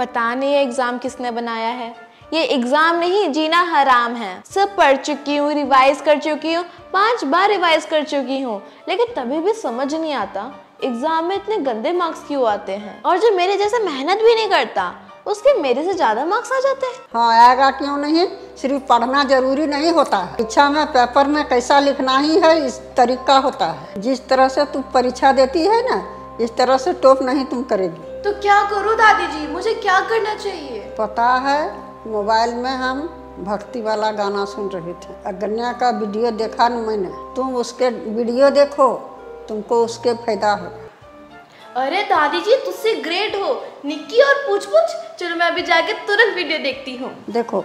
पता नहीं ये एग्ज़ाम किसने बनाया है ये एग्ज़ाम नहीं जीना हराम है सब पढ़ चुकी हूँ रिवाइज़ कर चुकी हूँ पांच बार रिवाइज़ कर चुकी हूँ लेकिन तभी भी समझ नहीं आता एग्ज़ाम में इतने गंदे मार्क्स क्यों आते हैं और जो मेरे जैसे मेहनत भी नहीं करता उसके मेरे से ज्यादा मार्क्स आ जाते हैं हाँ आएगा क्यों नहीं सिर्फ पढ़ना जरूरी नहीं होता है परीक्षा में पेपर में कैसा लिखना ही है इस तरीका होता है जिस तरह से तुम परीक्षा देती है ना इस तरह से टॉप नहीं तुम करेगी तो क्या करूं दादी जी मुझे क्या करना चाहिए पता है मोबाइल में हम भक्ति वाला गाना सुन रहे थे अगन्या का वीडियो देखा न मैंने तुम उसके वीडियो देखो तुमको उसके फायदा हो अरे दादी जी तुझसे ग्रेट हो निक्की और पूछ पूछ चलो मैं अभी जाके तुरंत वीडियो देखती हूँ देखो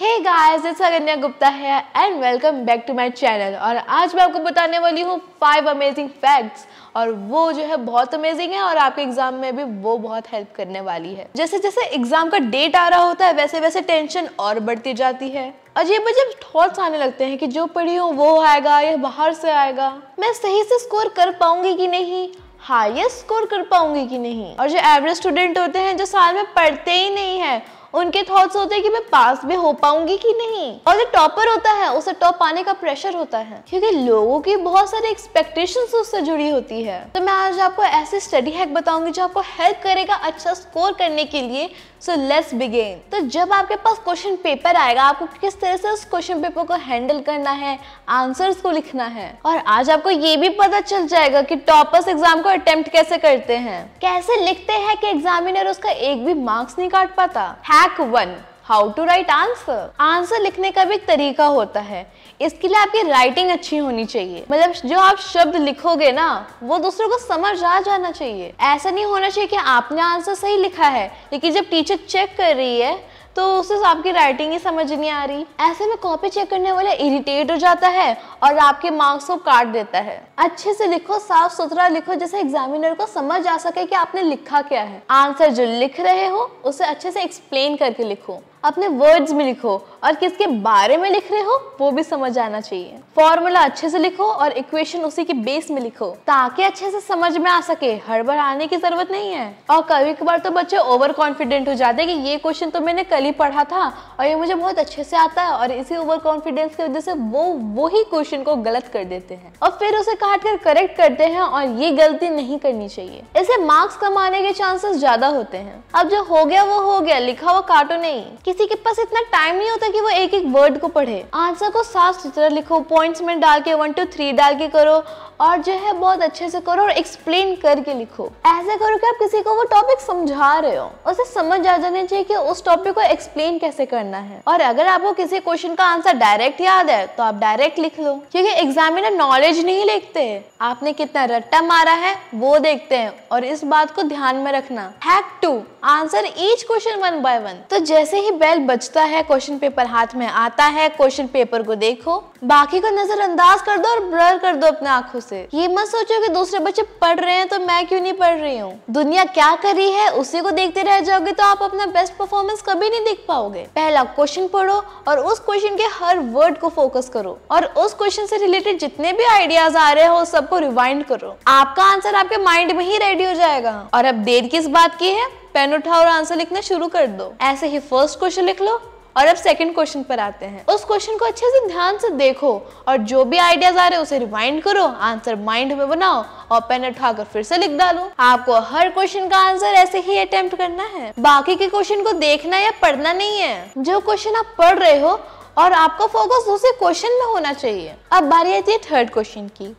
hey guys it's Agnya Gupta है and welcome back to my channel और आज मैं आपको बताने वाली हूँ फाइव अमेजिंग फैक्ट्स और वो जो है बहुत अमेजिंग है और आपके एग्जाम में भी वो बहुत हेल्प करने वाली है जैसे जैसे एग्जाम का डेट आ रहा होता है वैसे वैसे टेंशन और बढ़ती जाती है अजीब अजीब थॉट्स आने लगते हैं कि जो पढ़ी हूँ वो आएगा या बाहर से आएगा मैं सही से स्कोर कर पाऊंगी कि नहीं हाईएस्ट स्कोर कर पाऊंगी कि नहीं और जो एवरेज स्टूडेंट होते हैं जो साल में पढ़ते ही नहीं है उनके थॉट्स होते हैं कि मैं पास भी हो पाऊंगी कि नहीं और जो टॉपर होता है उसे टॉप पाने का प्रेशर होता है क्योंकि लोगों की बहुत सारी एक्सपेक्टेशंस उससे जुड़ी होती है तो मैं आज आपको ऐसे स्टडी हैक बताऊंगी जो आपको हेल्प करेगा अच्छा स्कोर करने के लिए सो लेट्स बिगेन तो जब आपके पास क्वेश्चन पेपर आएगा आपको किस तरह से उस क्वेश्चन पेपर को हैंडल करना है आंसर्स को लिखना है और आज आपको ये भी पता चल जाएगा कि टॉपर्स एग्जाम को अटेम्प्ट कैसे करते हैं कैसे लिखते हैं कि एग्जामिनर उसका एक भी मार्क्स नहीं काट पाता है track one how to write answer answer लिखने का भी एक तरीका होता है इसके लिए आपकी राइटिंग अच्छी होनी चाहिए मतलब जो आप शब्द लिखोगे ना वो दूसरों को समझ आ जाना चाहिए ऐसा नहीं होना चाहिए कि आपने आंसर सही लिखा है लेकिन जब टीचर चेक कर रही है तो उसे आपकी राइटिंग ही समझ नहीं आ रही ऐसे में कॉपी चेक करने वाला इरिटेट हो जाता है और आपके मार्क्स को काट देता है अच्छे से लिखो साफ सुथरा लिखो जैसे एग्जामिनर को समझ आ सके कि आपने लिखा क्या है आंसर जो लिख रहे हो उसे अच्छे से एक्सप्लेन करके लिखो अपने वर्ड्स में लिखो और किसके बारे में लिख रहे हो वो भी समझ आना चाहिए फॉर्मूला अच्छे से लिखो और इक्वेशन उसी के बेस में लिखो ताकि अच्छे से समझ में आ सके हर बार आने की जरूरत नहीं है और कभी कभार तो बच्चे ओवर कॉन्फिडेंट हो जाते हैं कि ये क्वेश्चन तो मैंने कल ही पढ़ा था और ये मुझे बहुत अच्छे से आता है और इसी ओवर कॉन्फिडेंस की वजह से वो वही क्वेश्चन क्वेश्चन को गलत कर देते हैं और फिर उसे काट कर करेक्ट करते हैं और ये गलती नहीं करनी चाहिए ऐसे मार्क्स कमाने के चांसेस ज्यादा होते हैं अब जो हो गया वो हो गया लिखा हुआ काटो नहीं किसी के पास इतना टाइम नहीं होता कि वो एक एक वर्ड को पढ़े आंसर को साफ सुथरा लिखो पॉइंट्स में डाल के वन टू थ्री डाल के करो और जो है बहुत अच्छे से करो और एक्सप्लेन करके लिखो ऐसे करो कि आप किसी को वो टॉपिक समझा रहे हो उसे समझ आ जाना चाहिए कि उस टॉपिक को एक्सप्लेन कैसे करना है और अगर आपको किसी क्वेश्चन का आंसर डायरेक्ट याद है तो आप डायरेक्ट लिख लो क्योंकि एग्जामिनर नॉलेज नहीं देखते आपने कितना रट्टा मारा है वो देखते हैं और इस बात को ध्यान में रखना hack two answer each question one by one तो जैसे ही बेल बचता है क्वेश्चन पेपर हाथ में आता है क्वेश्चन पेपर को देखो बाकी को नजरअंदाज कर दो और ब्लर कर दो अपने आंखों से ये मत सोचो कि दूसरे बच्चे पढ़ रहे हैं तो मैं क्यों नहीं पढ़ रही हूँ दुनिया क्या कर रही है उसी को देखते रह जाओगे तो आप अपना बेस्ट परफॉर्मेंस कभी नहीं देख पाओगे पहला क्वेश्चन पढ़ो और उस क्वेश्चन के हर वर्ड को फोकस करो और उस क्वेश्चन से रिलेटेड जितने भी आइडियाज आ रहे हो सबको रिवाइंड करो आपका आंसर आपके माइंड में ही रेडी हो जाएगा और अब देर किस बात की है पेन उठाओ और आंसर लिखना शुरू कर दो ऐसे ही फर्स्ट क्वेश्चन लिख लो और अब सेकंड क्वेश्चन पर आते हैं उस क्वेश्चन को अच्छे से ध्यान से देखो और जो भी आइडियाज आ रहे हैं उसे रिवाइंड करो आंसर माइंड में बनाओ और पेन उठाकर फिर से लिख डालो आपको हर क्वेश्चन का आंसर ऐसे ही अटेम्प्ट करना है बाकी के क्वेश्चन को देखना या पढ़ना नहीं है जो क्वेश्चन आप पढ़ रहे हो और आपका फोकस उसे क्वेश्चन में होना चाहिए अब बारी आती है थर्ड क्वेश्चन की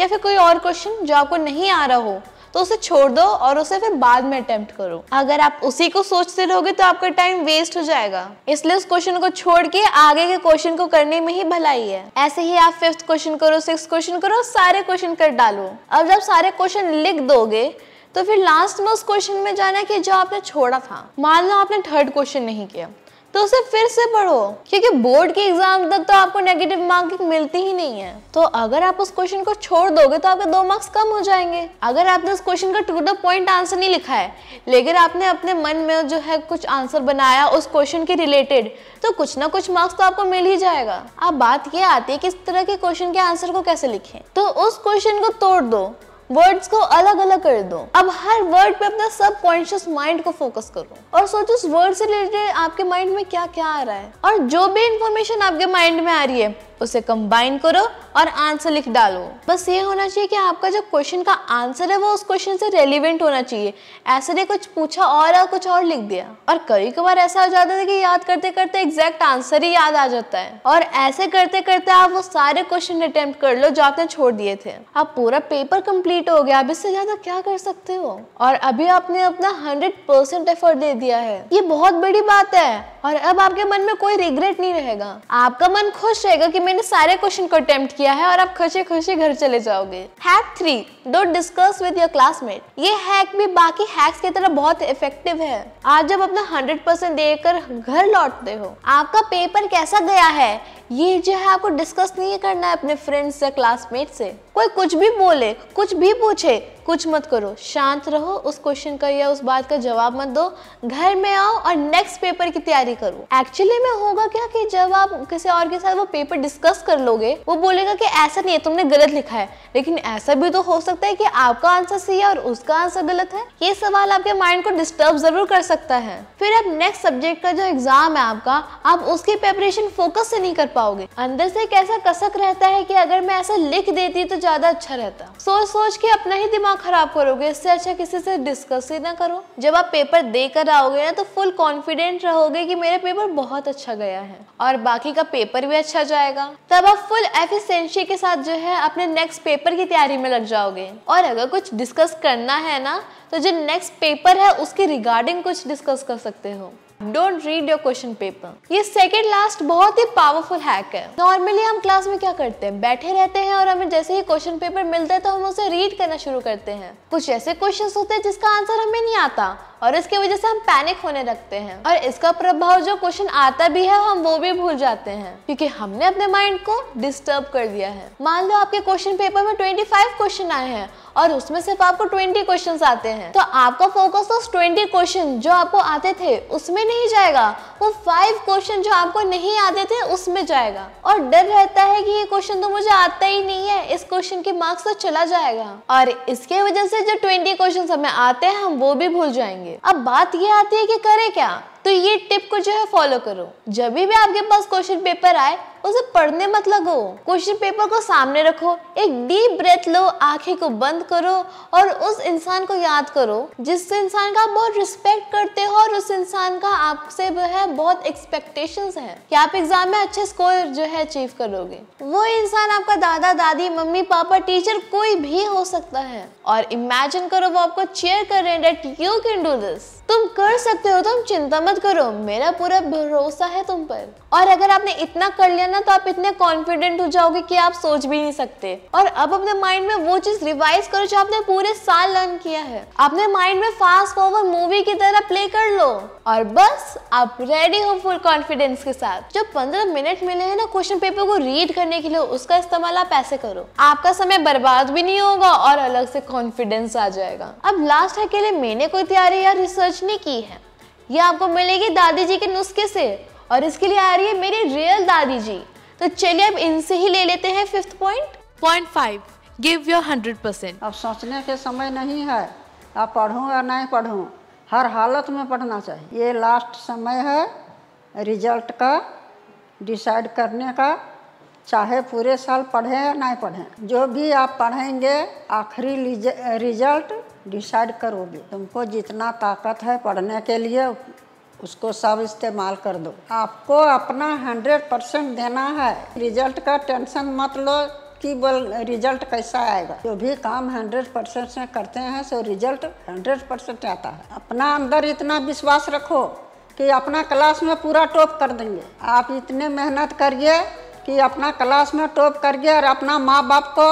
या फिर कोई और क्वेश्चन जो आपको नहीं आ रहा हो तो उसे छोड़ दो और उसे फिर बाद में अटेम्प्ट करो अगर आप उसी को सोचते रहोगे तो आपका टाइम वेस्ट हो जाएगा इसलिए उस क्वेश्चन को छोड़ के आगे के क्वेश्चन को करने में ही भलाई है ऐसे ही आप फिफ्थ क्वेश्चन करो सिक्स क्वेश्चन करो सारे क्वेश्चन कर डालो अब जब सारे क्वेश्चन लिख दोगे तो फिर लास्ट में उस क्वेश्चन में जाना कि जो आपने छोड़ा था मान लो आपने थर्ड क्वेश्चन नहीं किया तो उसे फिर से पढ़ो क्योंकि बोर्ड के एग्जाम तक तो आपको नेगेटिव मार्किंग मिलती ही नहीं है तो अगर आप उस क्वेश्चन को छोड़ दोगे तो आपके दो मार्क्स कम हो जाएंगे अगर आपने उस क्वेश्चन का टू द पॉइंट आंसर नहीं लिखा है लेकिन आपने अपने मन में जो है कुछ आंसर बनाया उस क्वेश्चन के रिलेटेड तो कुछ ना कुछ मार्क्स तो आपको मिल ही जाएगा अब बात ये आती है कि इस तरह के क्वेश्चन के आंसर को कैसे लिखें तो उस क्वेश्चन को तोड़ दो वर्ड्स को अलग अलग कर दो अब हर वर्ड पे अपना सब कॉन्शियस माइंड को फोकस करो और सोचो उस वर्ड से रिलेटेड आपके माइंड में क्या क्या आ रहा है और जो भी इंफॉर्मेशन आपके माइंड में आ रही है उसे कंबाइन करो और आंसर लिख डालो बस ये होना चाहिए कि आपका जो क्वेश्चन का आंसर है वो उस क्वेश्चन से रेलिवेंट होना चाहिए ऐसे नहीं कुछ पूछा और, या कुछ और लिख दिया और कई कबार ऐसा हो जाता है कि याद करते करते एग्जैक्ट आंसर ही याद आ जाता है और ऐसे करते करते आप वो सारे क्वेश्चन अटेम्प्ट कर लो जो आपने छोड़ दिए थे आप पूरा पेपर कम्प्लीट हो गया आप इससे ज्यादा क्या कर सकते हो और अभी आपने अपना हंड्रेड परसेंट एफर्ट दे दिया है ये बहुत बड़ी बात है और अब आपके मन में कोई रिग्रेट नहीं रहेगा आपका मन खुश रहेगा की मैं मैंने सारे क्वेश्चन को अटेम्प्ट किया है और आप खुशी खुशी घर चले जाओगे hack three don't discuss with your classmate ये हैक भी बाकी हैक्स की तरह बहुत इफेक्टिव है आज जब अपना हंड्रेड परसेंट देकर घर लौटते हो आपका पेपर कैसा गया है ये जो है आपको डिस्कस नहीं करना है अपने फ्रेंड्स या क्लासमेट से कोई कुछ भी बोले कुछ भी पूछे कुछ मत करो शांत रहो उस क्वेश्चन का या उस बात का जवाब मत दो घर में आओ और नेक्स्ट पेपर की तैयारी करो एक्चुअली में होगा क्या कि जब आप किसी और के साथ वो पेपर डिस्कस कर लोगे वो बोलेगा कि ऐसा नहीं है तुमने गलत लिखा है लेकिन ऐसा भी तो हो सकता है कि आपका आंसर सही है और उसका आंसर गलत है ये सवाल आपके माइंड को डिस्टर्ब जरूर कर सकता है फिर आप नेक्स्ट सब्जेक्ट का जो एग्जाम है आपका आप उसकी प्रेपरेशन फोकस से नहीं कर पाओगे अंदर से एक ऐसा कसक रहता है कि अगर मैं ऐसा लिख देती तो ज्यादा अच्छा रहता सोच सोच के अपना ही दिमाग खराब करोगे इससे अच्छा किसी से डिस्कस ही ना करो जब आप पेपर दे कर आओगे ना तो फुल कॉन्फिडेंट रहोगे कि मेरा पेपर बहुत अच्छा गया है और बाकी का पेपर भी अच्छा जाएगा तब आप फुल एफिशिएंसी के साथ जो है अपने नेक्स्ट पेपर की तैयारी में लग जाओगे और अगर कुछ डिस्कस करना है ना तो जो नेक्स्ट पेपर है उसके रिगार्डिंग कुछ डिस्कस कर सकते हो don't read your question paper ये सेकेंड लास्ट बहुत ही पावरफुल हैक है नॉर्मली हम क्लास में क्या करते हैं बैठे रहते हैं और हमें जैसे ही क्वेश्चन पेपर मिलता है तो हम उसे रीड करना शुरू करते हैं कुछ ऐसे क्वेश्चन होते हैं जिसका आंसर हमें नहीं आता और इसकी वजह से हम पैनिक होने लगते हैं और इसका प्रभाव जो क्वेश्चन आता भी है हम वो भी भूल जाते हैं क्योंकि हमने अपने माइंड को डिस्टर्ब कर दिया है मान लो आपके क्वेश्चन पेपर में 25 क्वेश्चन आए हैं और उसमें सिर्फ आपको 20 क्वेश्चंस आते हैं तो आपका फोकस उस 20 क्वेश्चन जो आपको आते थे उसमें नहीं जाएगा वो फाइव क्वेश्चन जो आपको नहीं आते थे उसमें जाएगा और डर रहता है कि ये क्वेश्चन तो मुझे आता ही नहीं है इस क्वेश्चन के मार्क्स तो चला जाएगा और इसके वजह से जो ट्वेंटी क्वेश्चन हमें आते हैं हम वो भी भूल जाएंगे अब बात ये आती है कि करे क्या तो ये टिप को जो है फॉलो करो जब भी आपके पास क्वेश्चन पेपर आए उसे पढ़ने मत लगो क्वेश्चन पेपर को सामने रखो एक डीप ब्रेथ लो आंखें को बंद करो और उस इंसान को याद करो जिस इंसान का आप बहुत रिस्पेक्ट करते हो और उस इंसान का आपसे जो है बहुत एक्सपेक्टेशन है कि आप एग्जाम में अच्छे स्कोर जो है अचीव करोगे वो इंसान आपका दादा दादी मम्मी पापा टीचर कोई भी हो सकता है और इमेजिन करो वो आपको चेयर कर रहे हैं that you can do this तुम कर सकते हो तुम चिंता मत करो मेरा पूरा भरोसा है तुम पर और अगर आपने इतना कर लिया ना तो आप इतने कॉन्फिडेंट हो जाओगे कि आप सोच भी नहीं सकते और अब अपने माइंड में वो चीज रिवाइज करो जो आपने पूरे साल लर्न किया है अपने माइंड में फास्ट फॉरवर्ड मूवी की तरह प्ले कर लो और बस आप रेडी हो फुल कॉन्फिडेंस के साथ जो पंद्रह मिनट मिले हैं ना क्वेश्चन पेपर को रीड करने के लिए उसका इस्तेमाल आप ऐसे करो आपका समय बर्बाद भी नहीं होगा और अलग से कॉन्फिडेंस आ जाएगा अब लास्ट है के लिए मैंने कोई तैयारी या रिसर्च नहीं की है ये आपको मिलेगी दादी जी के नुस्खे से और इसके लिए आ रही है मेरी रियल दादी जी तो चलिए अब इनसे ही ले लेते हैं fifth point point five give your hundred percent अब सोचने के समय नहीं है अब पढ़ूँ या नहीं पढ़ूँ हर हालत में पढ़ना चाहिए ये लास्ट समय है रिजल्ट का डिसाइड करने का चाहे पूरे साल पढ़ें या नहीं पढ़ें जो भी आप पढ़ेंगे आखिरी रिजल्ट डिसाइड करोगे तुमको जितना ताकत है पढ़ने के लिए उसको सब इस्तेमाल कर दो आपको अपना हंड्रेड परसेंट देना है रिजल्ट का टेंशन मत लो कि बोल रिजल्ट कैसा आएगा जो भी काम हंड्रेड परसेंट से करते हैं सो रिजल्ट हंड्रेड परसेंट आता है अपना अंदर इतना विश्वास रखो कि अपना क्लास में पूरा टॉप कर देंगे आप इतने मेहनत करिए कि अपना क्लास में टॉप करिए और अपना माँ बाप को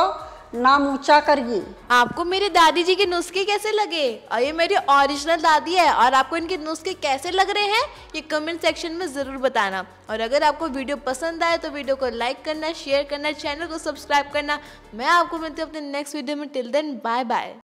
नाम ऊंचा करगी आपको मेरे दादी जी के नुस्खे कैसे लगे और ये मेरी ओरिजिनल दादी है और आपको इनके नुस्खे कैसे लग रहे हैं ये कमेंट सेक्शन में ज़रूर बताना और अगर आपको वीडियो पसंद आए तो वीडियो को लाइक करना शेयर करना चैनल को सब्सक्राइब करना मैं आपको मिलती हूँ अपने नेक्स्ट वीडियो में टिल देन बाय बाय